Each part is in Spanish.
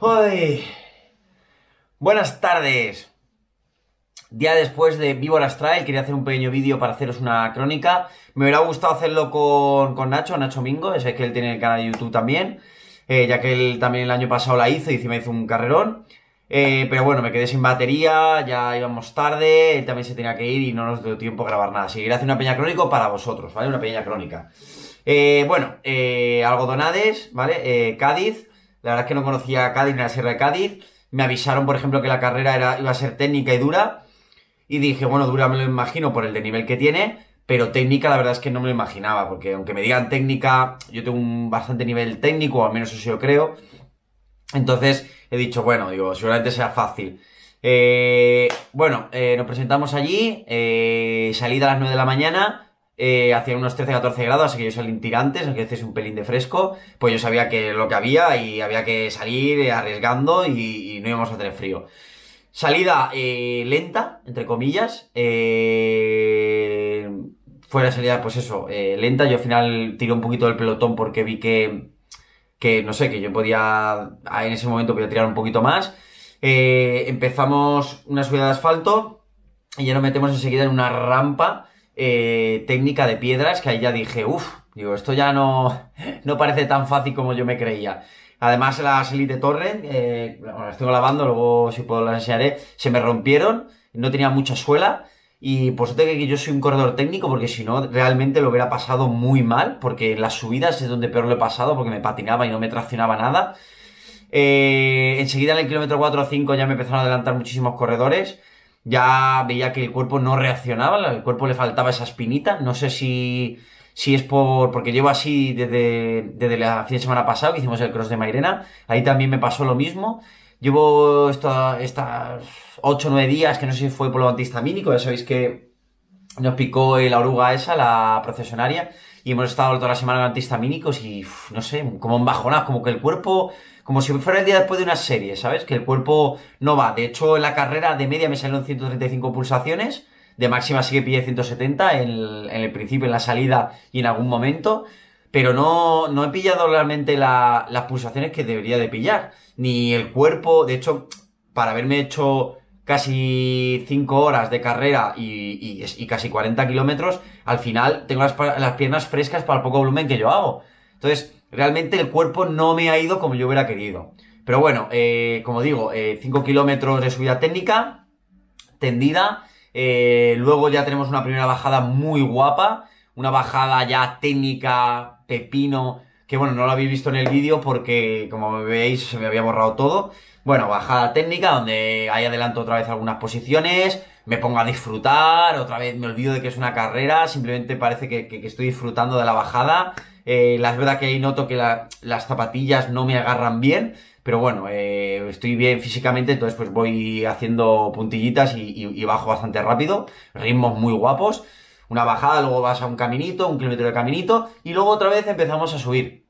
Hoy. Buenas tardes. Día después de Víboras Trail, quería hacer un pequeño vídeo para haceros una crónica. Me hubiera gustado hacerlo con, Nacho, Nacho Mingo, ya que él tiene el canal de YouTube también, eh, ya que él también el año pasado la hizo y encima hizo un carrerón. Eh, pero bueno, me quedé sin batería, ya íbamos tarde, él también se tenía que ir y no nos dio tiempo a grabar nada. Así que hacer una peña crónica para vosotros, ¿vale? Una pequeña crónica. Eh, bueno, Algodonades, ¿vale? Cádiz. La verdad es que no conocía a Cádiz ni la Sierra de Cádiz. Me avisaron, por ejemplo, que la carrera era, iba a ser técnica y dura. Y dije, bueno, dura me lo imagino por el de nivel que tiene, pero técnica la verdad es que no me lo imaginaba, porque aunque me digan técnica, yo tengo un bastante nivel técnico, al menos eso yo creo. Entonces he dicho, bueno, digo, seguramente sea fácil. Eh, bueno, eh, nos presentamos allí, eh, salí salida a las 9 de la mañana, eh, hacía unos 13-14 grados, así que yo salí en tirantes, aunque es un pelín de fresco, pues yo sabía que lo que había y había que salir eh, arriesgando y, no íbamos a tener frío. Salida eh, lenta, entre comillas. fue la salida, pues eso, lenta. Yo al final tiré un poquito del pelotón porque vi que, que, no sé, que yo podía, ah, en ese momento podía tirar un poquito más. empezamos una subida de asfalto y ya nos metemos enseguida en una rampa eh, técnica de piedras que ahí ya dije, uff, digo, esto ya no, no parece tan fácil como yo me creía. Además, las Elite Torre, eh, bueno, las tengo lavando, luego si puedo las enseñaré, se me rompieron, no tenía mucha suela. Y por suerte que yo soy un corredor técnico, porque si no, realmente lo hubiera pasado muy mal, porque en las subidas es donde peor lo he pasado, porque me patinaba y no me traccionaba nada. Eh, enseguida en el kilómetro 4 o 5 ya me empezaron a adelantar muchísimos corredores ya veía que el cuerpo no reaccionaba, el cuerpo le faltaba esa espinita, no sé si, si es por, porque llevo así desde, desde la fin de semana pasada que hicimos el cross de Mairena, ahí también me pasó lo mismo, llevo estas 8 o 9 días que no sé si fue por lo antihistamínico, ya sabéis que nos picó la oruga esa, la procesionaria, y hemos estado toda la semana en antihistamínicos y no sé, como embajonados, como que el cuerpo, como si fuera el día después de una serie, ¿sabes? Que el cuerpo no va. De hecho, en la carrera de media me salieron 135 pulsaciones, de máxima sí que pillé 170 en el, principio, en la salida y en algún momento pero no, no, he pillado realmente las pulsaciones que debería de pillar, ni el cuerpo, de hecho, para haberme hecho casi 5 horas de carrera y, y, casi 40 kilómetros, al final tengo las, piernas frescas para el poco volumen que yo hago. Entonces, realmente el cuerpo no me ha ido como yo hubiera querido. Pero bueno, eh, como digo, 5 eh, kilómetros de subida técnica, tendida. Eh, luego ya tenemos una primera bajada muy guapa, una bajada ya técnica, pepino, que bueno, no lo habéis visto en el vídeo porque como veis se me había borrado todo. Bueno, bajada técnica donde ahí adelanto otra vez algunas posiciones, me pongo a disfrutar, otra vez me olvido de que es una carrera, simplemente parece que, estoy disfrutando de la bajada. Eh, la verdad que ahí noto que las zapatillas no me agarran bien, pero bueno, eh, estoy bien físicamente, entonces pues voy haciendo puntillitas y bajo bastante rápido, ritmos muy guapos una bajada, luego vas a un caminito, un kilómetro de caminito, y luego otra vez empezamos a subir.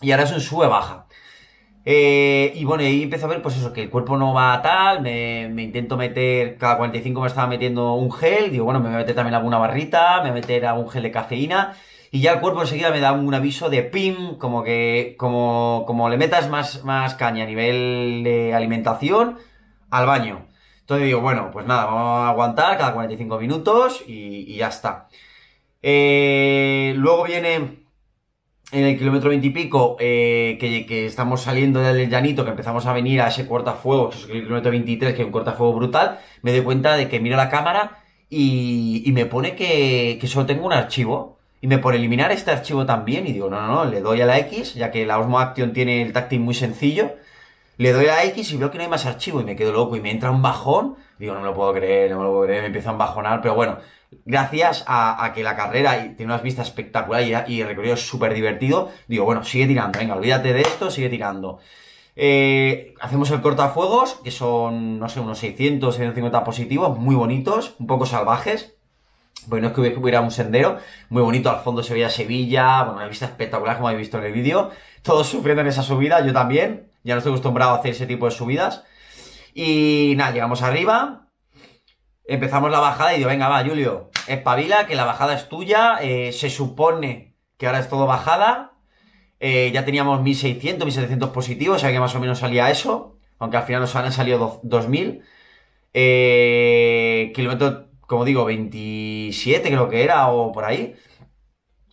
Y ahora es un sube-baja. Eh, y bueno, ahí empiezo a ver, pues eso, que el cuerpo no va a tal, me, intento meter, cada 45 me estaba metiendo un gel, digo, bueno, me voy a meter también alguna barrita, me voy a meter algún gel de cafeína, y ya el cuerpo enseguida me da un aviso de pim, como que, como, como le metas más, más caña a nivel de alimentación, al baño. Entonces digo, bueno, pues nada, vamos a aguantar cada 45 minutos y, ya está. Eh, luego viene en el kilómetro 20 y pico, que, estamos saliendo del llanito, que empezamos a venir a ese cortafuego, que es el kilómetro 23, que es un cortafuego brutal, me doy cuenta de que miro la cámara y, me pone que, que, solo tengo un archivo. Y me pone eliminar este archivo también. Y digo, no, no, no, le doy a la X, ya que la Osmo Action tiene el táctil muy sencillo le doy a X y veo que no hay más archivo y me quedo loco y me entra un bajón. Digo, no me lo puedo creer, no me lo puedo creer, me empiezo a embajonar, pero bueno, gracias a, que la carrera tiene unas vistas espectaculares y, el recorrido es súper divertido, digo, bueno, sigue tirando, venga, olvídate de esto, sigue tirando. Eh, hacemos el cortafuegos, que son, no sé, unos 600, 650 positivos, muy bonitos, un poco salvajes. Bueno, pues es que hubiera un sendero muy bonito, al fondo se veía Sevilla, bueno, una vista espectacular como habéis visto en el vídeo. Todos sufriendo en esa subida, yo también, ya no estoy acostumbrado a hacer ese tipo de subidas. Y nada, llegamos arriba. Empezamos la bajada y digo, venga, va, Julio, espabila, que la bajada es tuya. Eh, se supone que ahora es todo bajada. Eh, ya teníamos 1600, 1700 positivos, o sea que más o menos salía eso. Aunque al final nos han salido 2000. Eh, kilómetro, como digo, 27 creo que era o por ahí.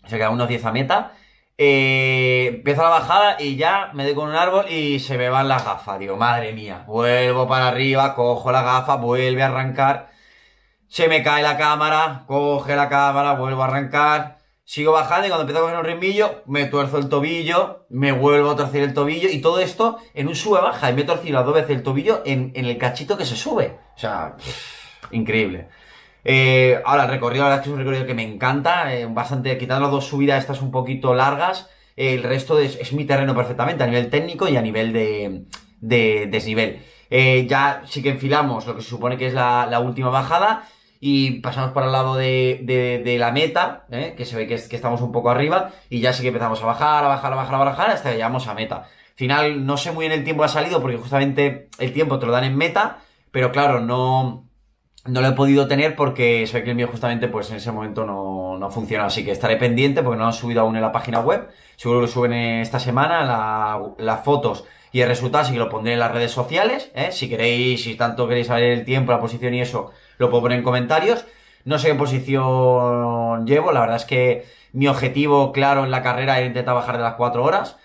O sea que a unos 10 a meta. Empiezo eh, empieza la bajada y ya me doy con un árbol y se me van las gafas. Digo, madre mía, vuelvo para arriba, cojo la gafa, vuelve a arrancar. Se me cae la cámara, coge la cámara, vuelvo a arrancar. Sigo bajando y cuando empiezo a coger un rimillo, me tuerzo el tobillo, me vuelvo a torcer el tobillo y todo esto en un sube-baja. Y me he torcido las dos veces el tobillo en, el cachito que se sube. O sea, increíble. Eh, ahora, el recorrido, la verdad es que es un recorrido que me encanta, eh, bastante, quitando las dos subidas estas un poquito largas, eh, el resto es mi terreno perfectamente a nivel técnico y a nivel de, desnivel. ya sí que enfilamos lo que se supone que es la, última bajada y pasamos por el lado de, la meta, que se ve que, estamos un poco arriba y ya sí que empezamos a bajar, a bajar, a bajar, a bajar hasta que llegamos a meta. Final, no sé muy bien el tiempo ha salido porque justamente el tiempo te lo dan en meta, pero claro, no no lo he podido tener porque sé que el mío justamente pues en ese momento no, no funcionado. así que estaré pendiente porque no han subido aún en la página web. Seguro que lo suben esta semana las fotos y el resultado, así que lo pondré en las redes sociales. ¿eh? Si queréis, si tanto queréis saber el tiempo, la posición y eso, lo puedo poner en comentarios. No sé qué posición llevo, la verdad es que mi objetivo claro en la carrera era intentar bajar de las 4 horas.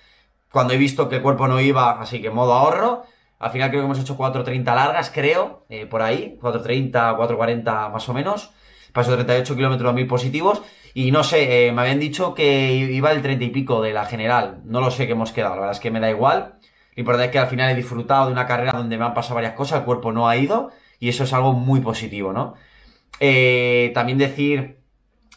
Cuando he visto que el cuerpo no iba, así que modo ahorro. Al final creo que hemos hecho 4.30 largas, creo, eh, por ahí, 4.30, 4.40 más o menos. Paso 38 kilómetros a mil positivos. Y no sé, eh, me habían dicho que iba el 30 y pico de la general. No lo sé qué hemos quedado, la verdad es que me da igual. Lo importante es que al final he disfrutado de una carrera donde me han pasado varias cosas, el cuerpo no ha ido y eso es algo muy positivo, ¿no? Eh, también decir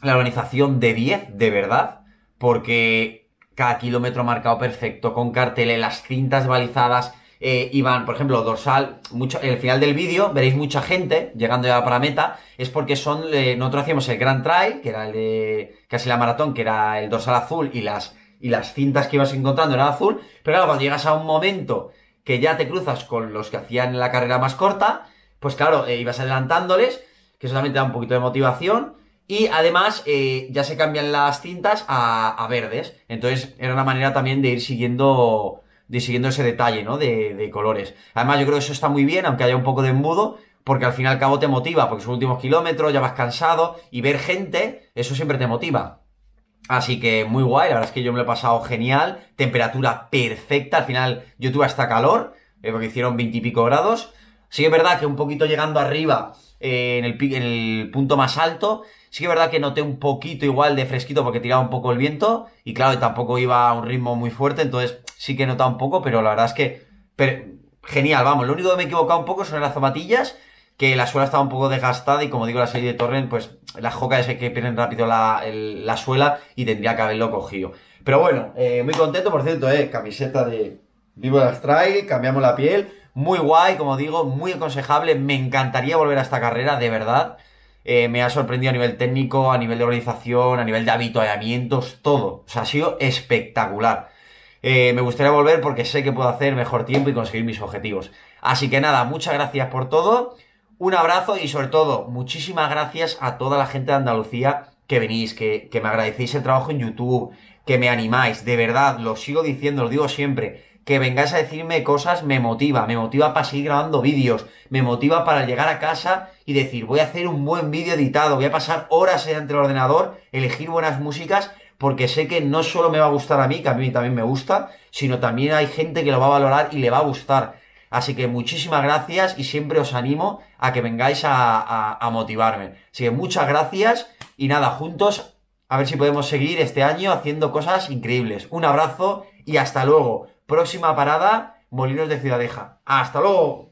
la organización de 10, de verdad, porque cada kilómetro marcado perfecto, con carteles, las cintas balizadas, iban, eh, por ejemplo, dorsal, mucho, en el final del vídeo veréis mucha gente llegando ya para meta, es porque son, eh, nosotros hacíamos el Grand Trail, que era el de casi la maratón, que era el dorsal azul y las, y las cintas que ibas encontrando eran azul, pero claro, cuando llegas a un momento que ya te cruzas con los que hacían la carrera más corta, pues claro, eh, ibas adelantándoles, que eso también da un poquito de motivación, y además ya se cambian las cintas a, a, verdes. Entonces era una manera también de ir siguiendo de siguiendo ese detalle, ¿no? De, colores. Además, yo creo que eso está muy bien, aunque haya un poco de embudo, porque al final y al cabo te motiva, porque son últimos kilómetros, ya vas cansado, y ver gente, eso siempre te motiva. Así que muy guay, la verdad es que yo me lo he pasado genial, temperatura perfecta, al final yo tuve hasta calor, eh, porque hicieron 20 y pico grados, Sí que es verdad que un poquito llegando arriba, eh, en, el, punto más alto, sí que es verdad que noté un poquito igual de fresquito porque tiraba un poco el viento y claro, tampoco iba a un ritmo muy fuerte, entonces sí que nota un poco, pero la verdad es que... genial, vamos, lo único que me he equivocado un poco son las zapatillas, que la suela estaba un poco desgastada y como digo, la serie de Torrent, pues las jocas es que pierden rápido la, suela y tendría que haberlo cogido. Pero bueno, eh, muy contento, por cierto, eh, camiseta de Vivo Trail, cambiamos la piel muy guay, como digo, muy aconsejable. Me encantaría volver a esta carrera, de verdad. Eh, me ha sorprendido a nivel técnico, a nivel de organización, a nivel de habituallamientos, todo. O sea, ha sido espectacular. Eh, me gustaría volver porque sé que puedo hacer mejor tiempo y conseguir mis objetivos. Así que nada, muchas gracias por todo. Un abrazo y sobre todo, muchísimas gracias a toda la gente de Andalucía que venís, que, que me agradecéis el trabajo en YouTube, que me animáis. De verdad, lo sigo diciendo, lo digo siempre que vengáis a decirme cosas me motiva, me motiva para seguir grabando vídeos, me motiva para llegar a casa y decir, voy a hacer un buen vídeo editado, voy a pasar horas ante el ordenador, elegir buenas músicas, porque sé que no solo me va a gustar a mí, que a mí también me gusta, sino también hay gente que lo va a valorar y le va a gustar. Así que muchísimas gracias y siempre os animo a que vengáis a, a motivarme. Así que muchas gracias y nada, juntos a ver si podemos seguir este año haciendo cosas increíbles. Un abrazo y hasta luego. Próxima parada, Molinos de Ciudadeja. ¡Hasta luego!